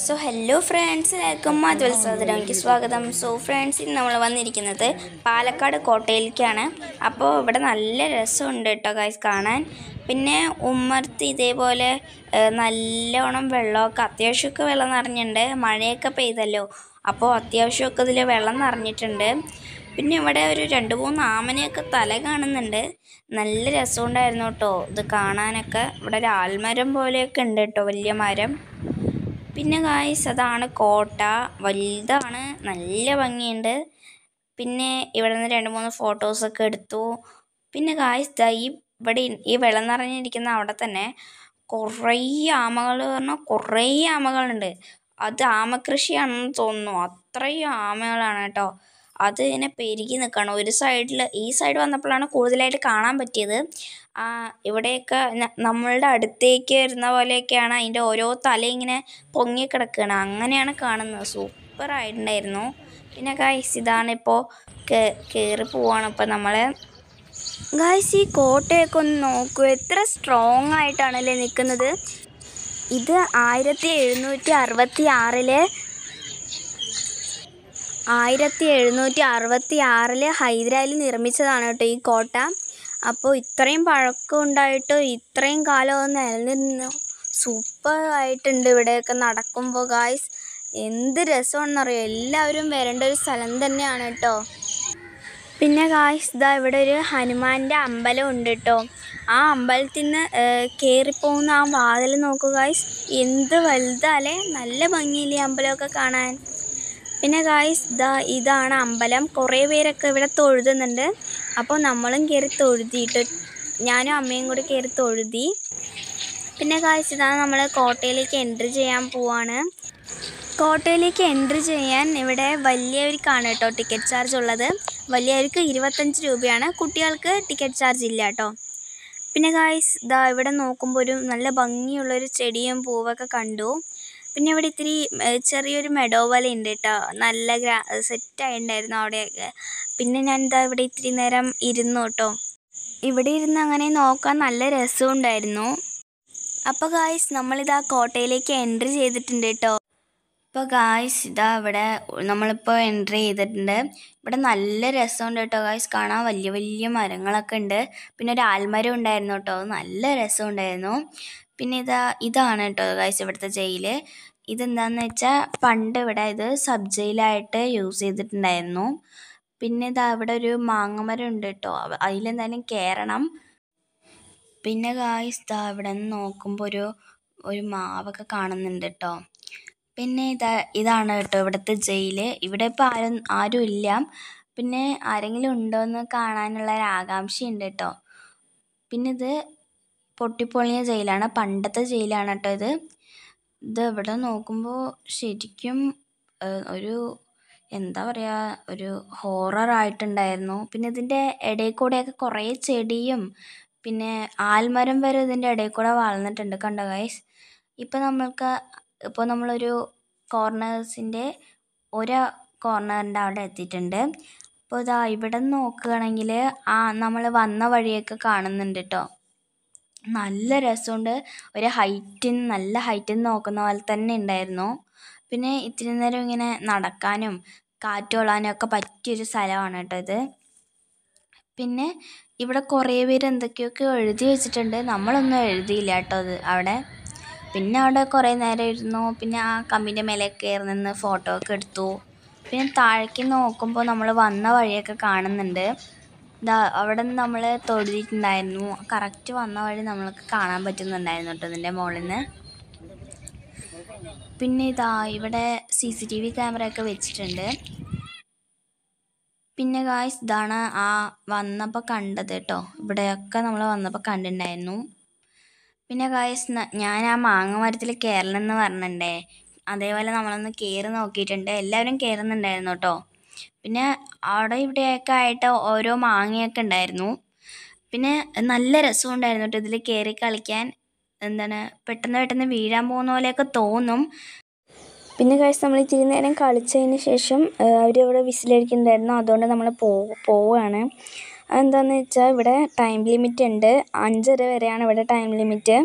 so hello friends എല്ലാവർക്കും മാധുവൽ സ്വാഗതം so friends ഇന്ന് നമ്മൾ വന്നിരിക്കുന്നത് പാലക്കാട് കോട്ടയിലേക്കാണ് അപ്പോൾ ഇവിടെ നല്ല രസമുണ്ട് കേട്ടോ ഗൈസ് കാണാൻ പിന്നെ ഉമ്മർത്ത് ഇതേപോലെ നല്ലോണം വെള്ളമൊക്കെ അത്യാവശ്യമൊക്കെ വെള്ളം നിറഞ്ഞിട്ടുണ്ട് മഴയൊക്കെ പെയ്തല്ലോ അപ്പോൾ അത്യാവശ്യമൊക്കെ ഇതിൽ വെള്ളം നിറഞ്ഞിട്ടുണ്ട് പിന്നെ ഇവിടെ ഒരു രണ്ട് മൂന്ന് ആമനയൊക്കെ തല കാണുന്നുണ്ട് നല്ല രസമുണ്ടായിരുന്നു കേട്ടോ ഇത് കാണാനൊക്കെ ഇവിടെ ഒരു ആൽമരം പോലെയൊക്കെ ഉണ്ട് കേട്ടോ വലിയ മരം പിന്നെ ഗായ്സ് അതാണ് കോട്ട വലുതാണ് നല്ല ഭംഗിയുണ്ട് പിന്നെ ഇവിടെ നിന്ന് രണ്ട് മൂന്ന് ഫോട്ടോസൊക്കെ എടുത്തു പിന്നെ ഗായ്സ് ദാ ഈ ഇവിടെ ഈ വെള്ളം നിറഞ്ഞിരിക്കുന്ന അവിടെ തന്നെ കുറേ ആമകൾ പറഞ്ഞാൽ കുറേ ആമകളുണ്ട് അത് ആമകൃഷിയാണെന്ന് തോന്നുന്നു അത്രയും ആമകളാണ് കേട്ടോ അത് ഇങ്ങനെ പെരുകി നിൽക്കണം ഒരു സൈഡിൽ ഈ സൈഡ് വന്നപ്പോഴാണ് കൂടുതലായിട്ട് കാണാൻ പറ്റിയത് ഇവിടെയൊക്കെ നമ്മളുടെ അടുത്തേക്ക് വരുന്ന പോലെയൊക്കെയാണ് അതിൻ്റെ ഓരോ തല ഇങ്ങനെ പൊങ്ങി കിടക്കുകയാണ് അങ്ങനെയാണ് കാണുന്നത് സൂപ്പറായിട്ടുണ്ടായിരുന്നു പിന്നെ ഗൈസ് ഇതാണ് ഇപ്പോൾ കയറി പോവാണ് ഇപ്പോൾ നമ്മൾ ഗൈസ് ഈ കോട്ടയൊക്കെ ഒന്ന് നോക്കൂ എത്ര സ്ട്രോങ് ആയിട്ടാണല്ലേ നിൽക്കുന്നത് ഇത് ആയിരത്തി എഴുന്നൂറ്റി അറുപത്തി ആറിലെ ആയിരത്തി എഴുന്നൂറ്റി അറുപത്തി ആറില് ഹൈദരാലി നിർമ്മിച്ചതാണ് കേട്ടോ ഈ കോട്ട അപ്പോൾ ഇത്രയും പഴക്കം ഉണ്ടായിട്ട് ഇത്രയും കാലം നിലനിന്നു സൂപ്പർ ആയിട്ടുണ്ട് ഇവിടെയൊക്കെ നടക്കുമ്പോൾ ഗായ്സ് എന്ത് രസമാണെന്നറിയോ എല്ലാവരും വരേണ്ട ഒരു സ്ഥലം തന്നെയാണ് കേട്ടോ പിന്നെ ഗായ്സ് ഇതാ ഇവിടെ ഒരു ഹനുമാൻ്റെ അമ്പലം ഉണ്ട് കേട്ടോ ആ അമ്പലത്തിൽ നിന്ന് കയറിപ്പോകുന്ന ആ വാതിൽ നോക്കുക ഗായ്സ് എന്ത് വലുതാലേ നല്ല ഭംഗിയില്ലേ അമ്പലമൊക്കെ കാണാൻ പിന്നെ ഗായ്സ് ദാ ഇതാണ് അമ്പലം കുറേ പേരൊക്കെ ഇവിടെ തൊഴുതുന്നുണ്ട് അപ്പോൾ നമ്മളും കയറി തൊഴുതിയിട്ട് ഞാനും അമ്മയും കൂടി കയറി തൊഴുതി പിന്നെ ഗായ്സ് ഇതാണ് നമ്മൾ കോട്ടയിലേക്ക് എൻട്രി ചെയ്യാൻ പോവാണ് കോട്ടയിലേക്ക് എൻട്രി ചെയ്യാൻ ഇവിടെ വലിയവർക്കാണ് കേട്ടോ ടിക്കറ്റ് ചാർജ് ഉള്ളത് വലിയവർക്ക് ഇരുപത്തഞ്ച് രൂപയാണ് കുട്ടികൾക്ക് ടിക്കറ്റ് ചാർജ് ഇല്ല കേട്ടോ പിന്നെ ഗായ്സ് ദാ ഇവിടെ നോക്കുമ്പോൾ ഒരു നല്ല ഭംഗിയുള്ളൊരു ചെടിയും പൂവൊക്കെ കണ്ടു പിന്നെ ഇവിടെ ഇത്തിരി ചെറിയൊരു മെഡോ പോലെ ഉണ്ട് കേട്ടോ നല്ല ഗ്രാ സെറ്റായിട്ടുണ്ടായിരുന്നു അവിടെയൊക്കെ പിന്നെ ഞാൻ ഇതാ ഇവിടെ ഇത്തിരി നേരം ഇരുന്നു കേട്ടോ ഇവിടെ ഇരുന്ന് അങ്ങനെ നോക്കാൻ നല്ല രസമുണ്ടായിരുന്നു അപ്പോൾ ഗായ്സ് നമ്മളിതാ കോട്ടയിലേക്ക് എൻട്രി ചെയ്തിട്ടുണ്ട് കേട്ടോ അപ്പോൾ ഗായ്സ് ഇതാ ഇവിടെ നമ്മളിപ്പോൾ എൻ്റർ ചെയ്തിട്ടുണ്ട് ഇവിടെ നല്ല രസമുണ്ട് കേട്ടോ ഗായ്സ് കാണാൻ വലിയ വലിയ മരങ്ങളൊക്കെ ഉണ്ട് പിന്നെ ഒരു ആൽമരം ഉണ്ടായിരുന്നു കേട്ടോ നല്ല രസമുണ്ടായിരുന്നു പിന്നെ ഇതാ ഇതാണ് കേട്ടോ ഗായ്സ് ഇവിടുത്തെ ജയിൽ ഇതെന്താണെന്ന് വെച്ചാൽ പണ്ട് ഇവിടെ ഇത് സബ് ജയിലായിട്ട് യൂസ് ചെയ്തിട്ടുണ്ടായിരുന്നു പിന്നെ ഇതാ ഇവിടെ ഒരു മാങ്ങമരം ഉണ്ട് കേട്ടോ അതിലെന്തായാലും കയറണം പിന്നെ ഗായ്സ് ഇതാ ഇവിടെ നിന്ന് നോക്കുമ്പോൾ ഒരു ഒരു മാവൊക്കെ കാണുന്നുണ്ട് കേട്ടോ പിന്നെ ഇതാ ഇതാണ് കേട്ടോ ഇവിടുത്തെ ജയിൽ ഇവിടെ ഇപ്പോൾ ആരും ആരും ഇല്ല പിന്നെ ആരെങ്കിലും ഉണ്ടോ എന്ന് കാണാനുള്ള ഒരു ആകാംക്ഷയുണ്ട് കേട്ടോ പിന്നെ ഇത് പൊട്ടിപ്പൊളിഞ്ഞ ജയിലാണ് പണ്ടത്തെ ജയിലാണ് കേട്ടോ ഇത് ഇത് ഇവിടെ നോക്കുമ്പോൾ ശരിക്കും ഒരു എന്താ പറയുക ഒരു ഹോററായിട്ടുണ്ടായിരുന്നു പിന്നെ ഇതിൻ്റെ ഇടയിൽ കൂടെയൊക്കെ കുറേ ചെടിയും പിന്നെ ആൽമരം വരെ ഇതിൻ്റെ ഇടയിൽ കൂടെ വളർന്നിട്ടുണ്ട് കണ്ടോ ഗൈസ് ഇപ്പം നമ്മൾക്ക് ഇപ്പോൾ നമ്മളൊരു കോർണേഴ്സിൻ്റെ ഒരു കോർണറിൻ്റെ അവിടെ എത്തിയിട്ടുണ്ട് അപ്പോൾ ഇതാ ഇവിടെ നിന്ന് നോക്കുകയാണെങ്കിൽ ആ നമ്മൾ വന്ന വഴിയൊക്കെ കാണുന്നുണ്ട് കേട്ടോ നല്ല രസമുണ്ട് ഒരു ഹൈറ്റിൽ നല്ല ഹൈറ്റിൽ നിന്ന് നോക്കുന്ന പോലെ തന്നെ ഉണ്ടായിരുന്നു പിന്നെ ഇത്തിരി നേരം ഇങ്ങനെ നടക്കാനും കാറ്റ് കൊള്ളാനും ഒക്കെ പറ്റിയൊരു സ്ഥലമാണ് കേട്ടോ ഇത് പിന്നെ ഇവിടെ കുറേ പേര് എന്തൊക്കെയൊക്കെ എഴുതി വെച്ചിട്ടുണ്ട് നമ്മളൊന്നും എഴുതിയില്ല കേട്ടോ അത് അവിടെ പിന്നെ അവിടെ കുറേ നേരം ഇരുന്നു പിന്നെ ആ കമ്പിൻ്റെ മേലെ കയറി നിന്ന് ഫോട്ടോ ഒക്കെ എടുത്തു പിന്നെ താഴേക്ക് നോക്കുമ്പോൾ നമ്മൾ വന്ന വഴിയൊക്കെ കാണുന്നുണ്ട് ഇതാ അവിടെ നിന്ന് നമ്മൾ തൊഴുതിട്ടുണ്ടായിരുന്നു കറക്റ്റ് വന്ന വഴി നമ്മൾക്ക് കാണാൻ പറ്റുന്നുണ്ടായിരുന്നു കേട്ടോ ഇതിൻ്റെ മുകളിൽ നിന്ന് പിന്നെ ഇതാ ഇവിടെ സി സി ടി വി ക്യാമറയൊക്കെ വെച്ചിട്ടുണ്ട് പിന്നെ ഗായ്സ് ഇതാണ് ആ വന്നപ്പോൾ കണ്ടത് കേട്ടോ ഇവിടെയൊക്കെ നമ്മൾ വന്നപ്പോൾ കണ്ടിട്ടുണ്ടായിരുന്നു പിന്നെ ഗായസ് ഞാൻ ആ മാങ്ങ മരത്തിൽ എന്ന് പറഞ്ഞിട്ടുണ്ടേ അതേപോലെ നമ്മളൊന്ന് കയറി നോക്കിയിട്ടുണ്ട് എല്ലാവരും കയറുന്നുണ്ടായിരുന്നു കേട്ടോ പിന്നെ അവിടെ ഇവിടെയൊക്കെ ആയിട്ട് ഓരോ മാങ്ങയൊക്കെ ഉണ്ടായിരുന്നു പിന്നെ നല്ല രസമുണ്ടായിരുന്നു കേട്ടോ ഇതിൽ കയറി കളിക്കാൻ എന്താണ് പെട്ടെന്ന് പെട്ടെന്ന് വീഴാൻ പോകുന്ന പോലെയൊക്കെ തോന്നും പിന്നെ കഴിച്ച് നമ്മൾ ഇത്തിരി നേരം കളിച്ചതിന് ശേഷം അവരവിടെ വിസിലടിക്കുന്നുണ്ടായിരുന്നു അതുകൊണ്ട് നമ്മൾ പോവുകയാണ് അതെന്താണെന്ന് വെച്ചാൽ ഇവിടെ ടൈം ലിമിറ്റ് ഉണ്ട് അഞ്ചര വരെയാണ് ഇവിടെ ടൈം ലിമിറ്റ്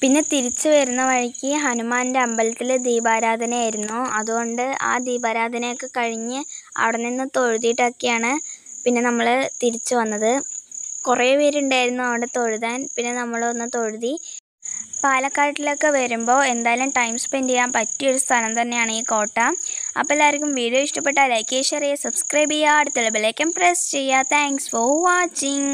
പിന്നെ തിരിച്ചു വരുന്ന വഴിക്ക് ഹനുമാൻ്റെ അമ്പലത്തിൽ ദീപാരാധനയായിരുന്നു അതുകൊണ്ട് ആ ദീപാരാധനയൊക്കെ കഴിഞ്ഞ് അവിടെ നിന്ന് തൊഴുതിയിട്ടൊക്കെയാണ് പിന്നെ നമ്മൾ തിരിച്ചു വന്നത് കുറേ പേരുണ്ടായിരുന്നു അവിടെ തൊഴുതാൻ പിന്നെ നമ്മളൊന്ന് തൊഴുതി പാലക്കാട്ടിലൊക്കെ വരുമ്പോൾ എന്തായാലും ടൈം സ്പെൻഡ് ചെയ്യാൻ പറ്റിയൊരു സ്ഥലം തന്നെയാണ് ഈ കോട്ട അപ്പോൾ എല്ലാവർക്കും വീഡിയോ ഇഷ്ടപ്പെട്ടാൽ ലൈക്ക് ചെയ്യുക ഷെയർ ചെയ്യുക സബ്സ്ക്രൈബ് ചെയ്യുക അടുത്തുള്ള ബെല്ലൈക്കൻ പ്രസ് ചെയ്യുക താങ്ക്സ് ഫോർ വാച്ചിങ്